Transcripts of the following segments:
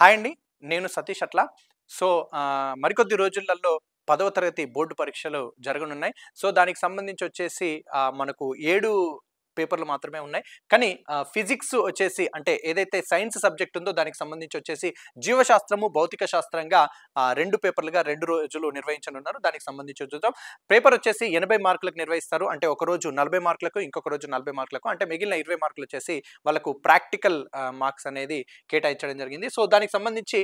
hi అండి నేను సతీష్ అట్లా సో మరికొద్ది రోజులలో పదవ తరగతి బోర్డు పరీక్షలు జరగనున్నాయి సో దానికి సంబంధించి వచ్చేసి మనకు ఏడు పేపర్లు మాత్రమే ఉన్నాయి కానీ ఫిజిక్స్ వచ్చేసి అంటే ఏదైతే సైన్స్ సబ్జెక్ట్ ఉందో దానికి సంబంధించి వచ్చేసి జీవశాస్త్రము భౌతిక శాస్త్రంగా రెండు పేపర్లుగా రెండు రోజులు నిర్వహించనున్నారు దానికి సంబంధించి చూద్దాం పేపర్ వచ్చేసి ఎనభై మార్కులకు నిర్వహిస్తారు అంటే ఒక రోజు నలభై మార్కులకు ఇంకొక రోజు నలభై మార్కులకు అంటే మిగిలిన ఇరవై మార్కులు వచ్చేసి వాళ్ళకు ప్రాక్టికల్ మార్క్స్ అనేది కేటాయించడం జరిగింది సో దానికి సంబంధించి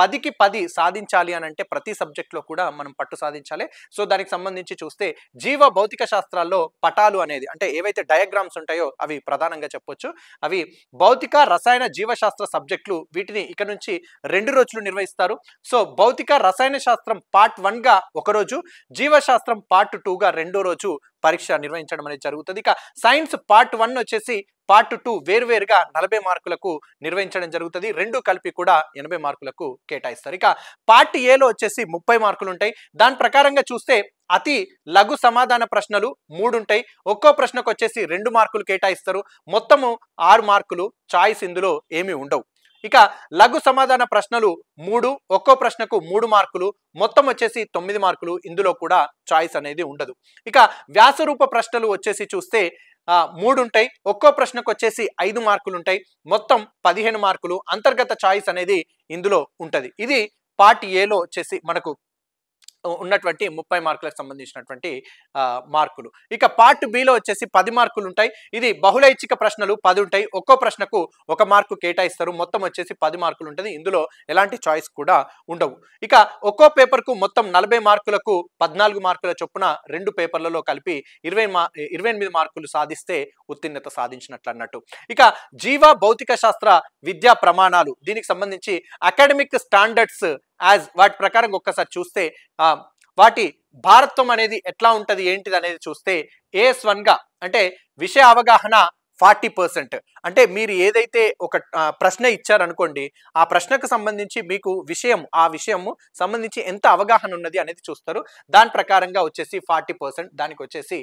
పదికి పది సాధించాలి అని అంటే ప్రతి సబ్జెక్ట్లో కూడా మనం పట్టు సాధించాలి సో దానికి సంబంధించి చూస్తే జీవ భౌతిక శాస్త్రాల్లో పటాలు అనేది అంటే ఏవైతే డయాగ్రామ్ ప్రోగ్రామ్స్ ఉంటాయో అవి ప్రధానంగా చెప్పొచ్చు అవి భౌతిక రసాయన జీవశాస్త్ర సబ్జెక్టులు వీటిని ఇక నుంచి రెండు రోజులు నిర్వహిస్తారు సో భౌతిక రసాయన శాస్త్రం పార్ట్ వన్గా ఒకరోజు జీవశాస్త్రం పార్ట్ టూగా రెండో రోజు పరీక్ష నిర్వహించడం అనేది జరుగుతుంది ఇక సైన్స్ పార్ట్ వన్ వచ్చేసి పార్ట్ టూ వేరువేరుగా నలభై మార్కులకు నిర్వహించడం జరుగుతుంది రెండు కలిపి కూడా ఎనభై మార్కులకు కేటాయిస్తారు ఇక పార్ట్ ఏలో వచ్చేసి ముప్పై మార్కులు ఉంటాయి దాని ప్రకారంగా చూస్తే అతి లఘు సమాధాన ప్రశ్నలు మూడు ఉంటాయి ఒక్కో ప్రశ్నకు వచ్చేసి రెండు మార్కులు కేటాయిస్తారు మొత్తము ఆరు మార్కులు చాయిస్ ఇందులో ఏమీ ఉండవు ఇక లఘు సమాధాన ప్రశ్నలు మూడు ఒక్కో ప్రశ్నకు మూడు మార్కులు మొత్తం వచ్చేసి తొమ్మిది మార్కులు ఇందులో కూడా చాయిస్ అనేది ఉండదు ఇక వ్యాసరూప ప్రశ్నలు వచ్చేసి చూస్తే మూడు ఉంటాయి ఒక్కో ప్రశ్నకు వచ్చేసి ఐదు మార్కులు ఉంటాయి మొత్తం పదిహేను మార్కులు అంతర్గత చాయిస్ అనేది ఇందులో ఉంటుంది ఇది పార్ట్ ఏలో వచ్చేసి మనకు ఉన్నటువంటి ముప్పై మార్కులకు సంబంధించినటువంటి మార్కులు ఇక పార్ట్ బిలో వచ్చేసి పది మార్కులు ఉంటాయి ఇది బహుళ ప్రశ్నలు పది ఉంటాయి ఒక్కో ప్రశ్నకు ఒక మార్కు కేటాయిస్తారు మొత్తం వచ్చేసి పది మార్కులు ఉంటుంది ఇందులో ఎలాంటి చాయిస్ కూడా ఉండవు ఇక ఒక్కో పేపర్కు మొత్తం నలభై మార్కులకు పద్నాలుగు మార్కుల చొప్పున రెండు పేపర్లలో కలిపి ఇరవై మా ఇరవై ఎనిమిది మార్కులు సాధిస్తే ఉత్తీర్ణత సాధించినట్లు అన్నట్టు ఇక జీవ భౌతిక శాస్త్ర విద్యా ప్రమాణాలు దీనికి సంబంధించి అకాడమిక్ స్టాండర్డ్స్ యాజ్ వాటి ప్రకారం ఒక్కసారి చూస్తే వాటి భారత్వం అనేది ఎట్లా ఉంటుంది ఏంటిది అనేది చూస్తే ఏఎస్ వన్గా అంటే విషయ అవగాహన ఫార్టీ పర్సెంట్ అంటే మీరు ఏదైతే ఒక ప్రశ్న ఇచ్చారనుకోండి ఆ ప్రశ్నకు సంబంధించి మీకు విషయం ఆ విషయము సంబంధించి ఎంత అవగాహన ఉన్నది అనేది చూస్తారు దాని ప్రకారంగా వచ్చేసి ఫార్టీ పర్సెంట్ దానికి వచ్చేసి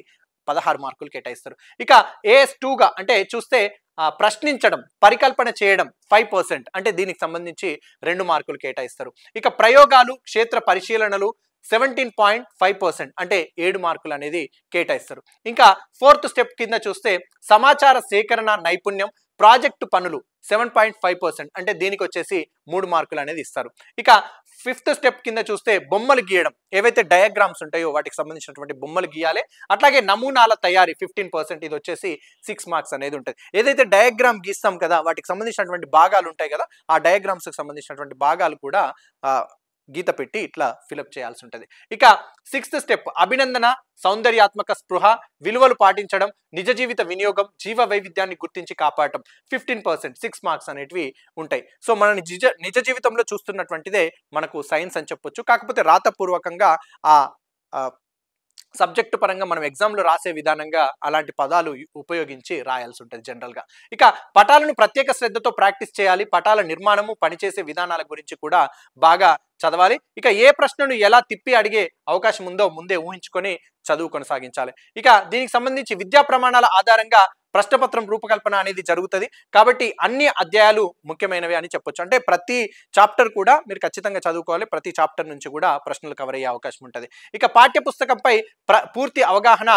పదహారు మార్కులు కేటాయిస్తారు ఇక ఏఎస్ టూగా అంటే చూస్తే ప్రశ్నించడం పరికల్పన చేయడం ఫైవ్ పర్సెంట్ అంటే దీనికి సంబంధించి రెండు మార్కులు కేటాయిస్తారు ఇక ప్రయోగాలు క్షేత్ర పరిశీలనలు సెవెంటీన్ పాయింట్ ఫైవ్ పర్సెంట్ అంటే ఏడు మార్కులు అనేది కేటాయిస్తారు ఇంకా ఫోర్త్ స్టెప్ కింద చూస్తే సమాచార సేకరణ నైపుణ్యం ప్రాజెక్టు పనులు సెవెన్ పాయింట్ ఫైవ్ పర్సెంట్ అంటే దీనికి వచ్చేసి మూడు మార్కులు అనేది ఇస్తారు ఇక ఫిఫ్త్ స్టెప్ కింద చూస్తే బొమ్మలు గీయడం ఏవైతే డయాగ్రామ్స్ ఉంటాయో వాటికి సంబంధించినటువంటి బొమ్మలు గీయాలి అట్లాగే నమూనాల తయారీ ఫిఫ్టీన్ పర్సెంట్ ఇది వచ్చేసి సిక్స్ మార్క్స్ అనేది ఉంటుంది ఏదైతే డయాగ్రామ్ గీస్తాం కదా వాటికి సంబంధించినటువంటి భాగాలు ఉంటాయి కదా ఆ డయాగ్రామ్స్కి సంబంధించినటువంటి భాగాలు కూడా గీత పెట్టి ఇట్లా ఫిలప్ చేయాల్సి ఉంటుంది ఇక సిక్స్త్ స్టెప్ అభినందన సౌందర్యాత్మక స్పృహ విలువలు పాటించడం నిజ జీవిత వినియోగం జీవ వైవిధ్యాన్ని గుర్తించి కాపాడటం ఫిఫ్టీన్ పర్సెంట్ సిక్స్ మార్క్స్ అనేటివి ఉంటాయి సో మన నిజ నిజ జీవితంలో చూస్తున్నటువంటిదే మనకు సైన్స్ అని చెప్పొచ్చు కాకపోతే రాతపూర్వకంగా ఆ సబ్జెక్టు పరంగా మనం ఎగ్జామ్లో రాసే విధానంగా అలాంటి పదాలు ఉపయోగించి రాయాల్సి ఉంటుంది జనరల్గా ఇక పటాలను ప్రత్యేక శ్రద్ధతో ప్రాక్టీస్ చేయాలి పటాల నిర్మాణము పనిచేసే విధానాల గురించి కూడా బాగా చదవాలి ఇక ఏ ప్రశ్నను ఎలా తిప్పి అడిగే అవకాశం ఉందో ముందే ఊహించుకొని చదువు కొనసాగించాలి ఇక దీనికి సంబంధించి విద్యా ప్రమాణాల ఆధారంగా ప్రశ్నపత్రం రూపకల్పన అనేది జరుగుతుంది కాబట్టి అన్ని అధ్యాయాలు ముఖ్యమైనవి అని చెప్పొచ్చు అంటే ప్రతి చాప్టర్ కూడా మీరు ఖచ్చితంగా చదువుకోవాలి ప్రతి చాప్టర్ నుంచి కూడా ప్రశ్నలు కవర్ అయ్యే అవకాశం ఉంటుంది ఇక పాఠ్యపుస్తకంపై ప్ర పూర్తి అవగాహన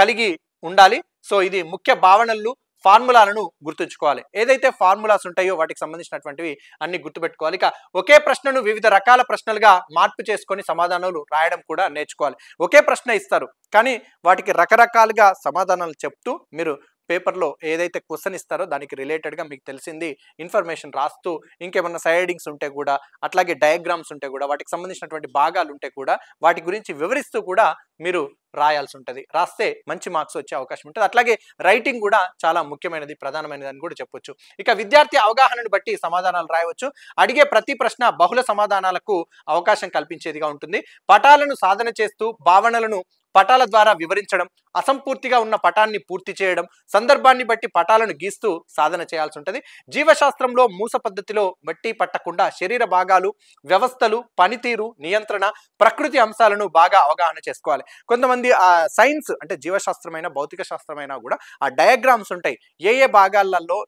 కలిగి ఉండాలి సో ఇది ముఖ్య భావనలు ఫార్ములాలను గుర్తుంచుకోవాలి ఏదైతే ఫార్ములాస్ ఉంటాయో వాటికి సంబంధించినటువంటివి అన్ని గుర్తుపెట్టుకోవాలి ఇక ఒకే ప్రశ్నను వివిధ రకాల ప్రశ్నలుగా మార్పు చేసుకొని సమాధానాలు రాయడం కూడా నేర్చుకోవాలి ఒకే ప్రశ్న ఇస్తారు కానీ వాటికి రకరకాలుగా సమాధానాలు చెప్తూ మీరు పేపర్లో ఏదైతే క్వశ్చన్ ఇస్తారో దానికి రిలేటెడ్గా మీకు తెలిసింది ఇన్ఫర్మేషన్ రాస్తూ ఇంకేమన్నా సైడింగ్స్ ఉంటే కూడా అట్లాగే డయాగ్రామ్స్ ఉంటే కూడా వాటికి సంబంధించినటువంటి భాగాలు ఉంటే కూడా వాటి గురించి వివరిస్తూ కూడా మీరు రాయాల్సి ఉంటుంది రాస్తే మంచి మార్క్స్ వచ్చే అవకాశం ఉంటుంది అట్లాగే రైటింగ్ కూడా చాలా ముఖ్యమైనది ప్రధానమైనది అని కూడా చెప్పొచ్చు ఇక విద్యార్థి అవగాహనను బట్టి సమాధానాలు రాయవచ్చు అడిగే ప్రతి ప్రశ్న బహుళ సమాధానాలకు అవకాశం కల్పించేదిగా ఉంటుంది పటాలను సాధన చేస్తూ భావనలను పటాల ద్వారా వివరించడం అసంపూర్తిగా ఉన్న పటాన్ని పూర్తి చేయడం సందర్భాన్ని బట్టి పటాలను గీస్తూ సాధన చేయాల్సి ఉంటుంది జీవశాస్త్రంలో మూస పద్ధతిలో మట్టి పట్టకుండా శరీర భాగాలు వ్యవస్థలు పనితీరు నియంత్రణ ప్రకృతి అంశాలను బాగా అవగాహన చేసుకోవాలి కొంతమంది ఆ సైన్స్ అంటే జీవశాస్త్రమైన భౌతిక శాస్త్రమైనా కూడా ఆ డయాగ్రామ్స్ ఉంటాయి ఏ ఏ భాగాలలో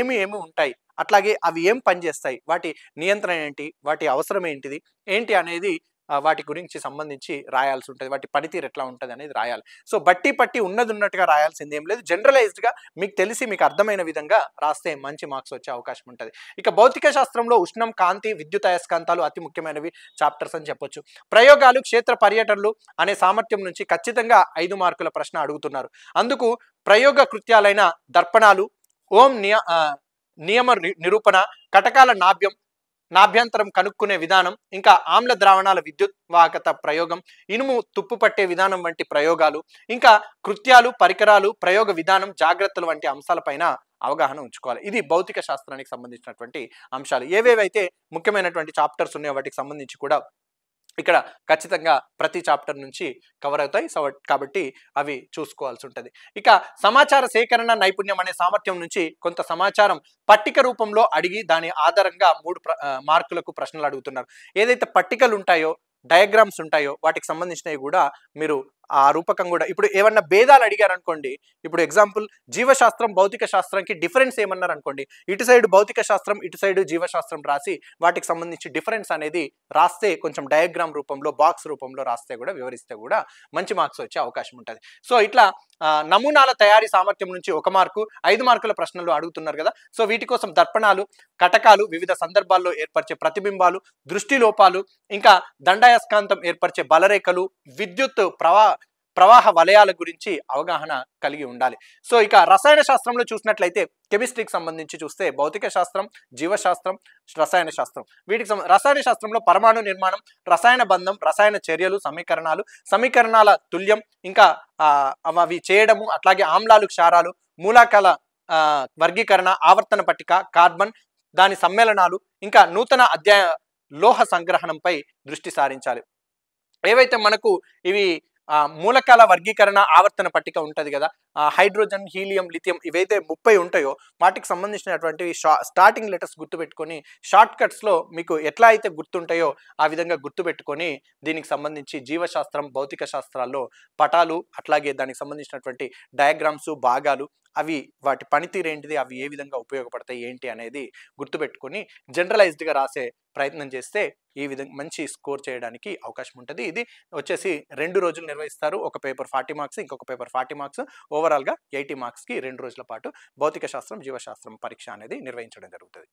ఏమి ఏమి ఉంటాయి అట్లాగే అవి ఏం పనిచేస్తాయి వాటి నియంత్రణ ఏంటి వాటి అవసరం ఏంటిది ఏంటి అనేది వాటి గురించి సంబంధించి రాయాల్సి ఉంటుంది వాటి పనితీరు ఎట్లా ఉంటుంది అనేది రాయాలి సో బట్టి పట్టి ఉన్నది ఉన్నట్టుగా రాయాల్సింది ఏం లేదు జనరలైజ్డ్గా మీకు తెలిసి మీకు అర్థమైన విధంగా రాస్తే మంచి మార్క్స్ వచ్చే అవకాశం ఉంటుంది ఇక భౌతిక శాస్త్రంలో ఉష్ణం కాంతి విద్యుత్ అయస్కాంతాలు అతి ముఖ్యమైనవి చాప్టర్స్ అని చెప్పొచ్చు ప్రయోగాలు క్షేత్ర పర్యటనలు అనే సామర్థ్యం నుంచి ఖచ్చితంగా ఐదు మార్కుల ప్రశ్న అడుగుతున్నారు అందుకు ప్రయోగ కృత్యాలైన దర్పణాలు ఓం నియ నియమ నిరూపణ కటకాల నాభ్యం నాభ్యంతరం కనుక్కునే విధానం ఇంకా ఆమ్ల ద్రావణాల విద్యుత్ వాహకత ప్రయోగం ఇనుము తుప్పు పట్టే విధానం వంటి ప్రయోగాలు ఇంకా కృత్యాలు పరికరాలు ప్రయోగ విధానం జాగ్రత్తలు వంటి అంశాలపైన అవగాహన ఉంచుకోవాలి ఇది భౌతిక శాస్త్రానికి సంబంధించినటువంటి అంశాలు ఏవేవైతే ముఖ్యమైనటువంటి చాప్టర్స్ ఉన్నాయో వాటికి సంబంధించి కూడా ఇక్కడ ఖచ్చితంగా ప్రతి చాప్టర్ నుంచి కవర్ అవుతాయి కాబట్టి అవి చూసుకోవాల్సి ఉంటుంది ఇక సమాచార సేకరణ నైపుణ్యం అనే సామర్థ్యం నుంచి కొంత సమాచారం పట్టిక రూపంలో అడిగి దాని ఆధారంగా మూడు మార్కులకు ప్రశ్నలు అడుగుతున్నారు ఏదైతే పట్టికలు ఉంటాయో డయాగ్రామ్స్ ఉంటాయో వాటికి సంబంధించినవి కూడా మీరు ఆ రూపకం కూడా ఇప్పుడు ఏమన్నా భేదాలు అడిగారు అనుకోండి ఇప్పుడు ఎగ్జాంపుల్ జీవశాస్త్రం భౌతిక శాస్త్రంకి డిఫరెన్స్ ఏమన్నారు అనుకోండి ఇటు సైడ్ భౌతిక శాస్త్రం ఇటు సైడ్ జీవశాస్త్రం రాసి వాటికి సంబంధించి డిఫరెన్స్ అనేది రాస్తే కొంచెం డయాగ్రామ్ రూపంలో బాక్స్ రూపంలో రాస్తే కూడా వివరిస్తే కూడా మంచి మార్క్స్ వచ్చే అవకాశం ఉంటుంది సో ఇట్లా నమూనాల తయారీ సామర్థ్యం నుంచి ఒక మార్కు ఐదు మార్కుల ప్రశ్నలు అడుగుతున్నారు కదా సో వీటి కోసం దర్పణాలు కటకాలు వివిధ సందర్భాల్లో ఏర్పరిచే ప్రతిబింబాలు దృష్టి లోపాలు ఇంకా దండాయస్కాంతం ఏర్పరిచే బలరేఖలు విద్యుత్ ప్రవా ప్రవాహ వలయాల గురించి అవగాహన కలిగి ఉండాలి సో ఇక రసాయన శాస్త్రంలో చూసినట్లయితే కెమిస్ట్రీకి సంబంధించి చూస్తే భౌతిక శాస్త్రం జీవశాస్త్రం రసాయన శాస్త్రం వీటికి రసాయన శాస్త్రంలో పరమాణు నిర్మాణం రసాయన బంధం రసాయన చర్యలు సమీకరణాలు సమీకరణాల తుల్యం ఇంకా అవి చేయడము అట్లాగే ఆమ్లాలు క్షారాలు మూలాకాల వర్గీకరణ ఆవర్తన పట్టిక కార్బన్ దాని సమ్మేళనాలు ఇంకా నూతన అధ్యాయ లోహ సంగ్రహణంపై దృష్టి సారించాలి ఏవైతే మనకు ఇవి మూలకాల వర్గీకరణ ఆవర్తన పట్టిక ఉంటుంది కదా హైడ్రోజన్ హీలియం లిథియం ఇవైతే ముప్పై ఉంటాయో వాటికి సంబంధించినటువంటి స్టార్టింగ్ లెటర్స్ గుర్తుపెట్టుకొని షార్ట్ కట్స్లో మీకు ఎట్లా అయితే గుర్తుంటాయో ఆ విధంగా గుర్తుపెట్టుకొని దీనికి సంబంధించి జీవశాస్త్రం భౌతిక శాస్త్రాల్లో పటాలు అట్లాగే దానికి సంబంధించినటువంటి డయాగ్రామ్స్ భాగాలు అవి వాటి పనితీరు ఏంటిది అవి ఏ విధంగా ఉపయోగపడతాయి ఏంటి అనేది గుర్తుపెట్టుకొని జనరలైజ్డ్గా రాసే ప్రయత్నం చేస్తే ఈ విధంగా మంచి స్కోర్ చేయడానికి అవకాశం ఉంటుంది ఇది వచ్చేసి రెండు రోజులు నిర్వహిస్తారు ఒక పేపర్ ఫార్టీ మార్క్స్ ఇంకొక పేపర్ ఫార్టీ మార్క్స్ ఓవరాల్గా ఎయిటీ మార్క్స్కి రెండు రోజుల పాటు భౌతిక శాస్త్రం జీవశాస్త్రం పరీక్ష అనేది నిర్వహించడం జరుగుతుంది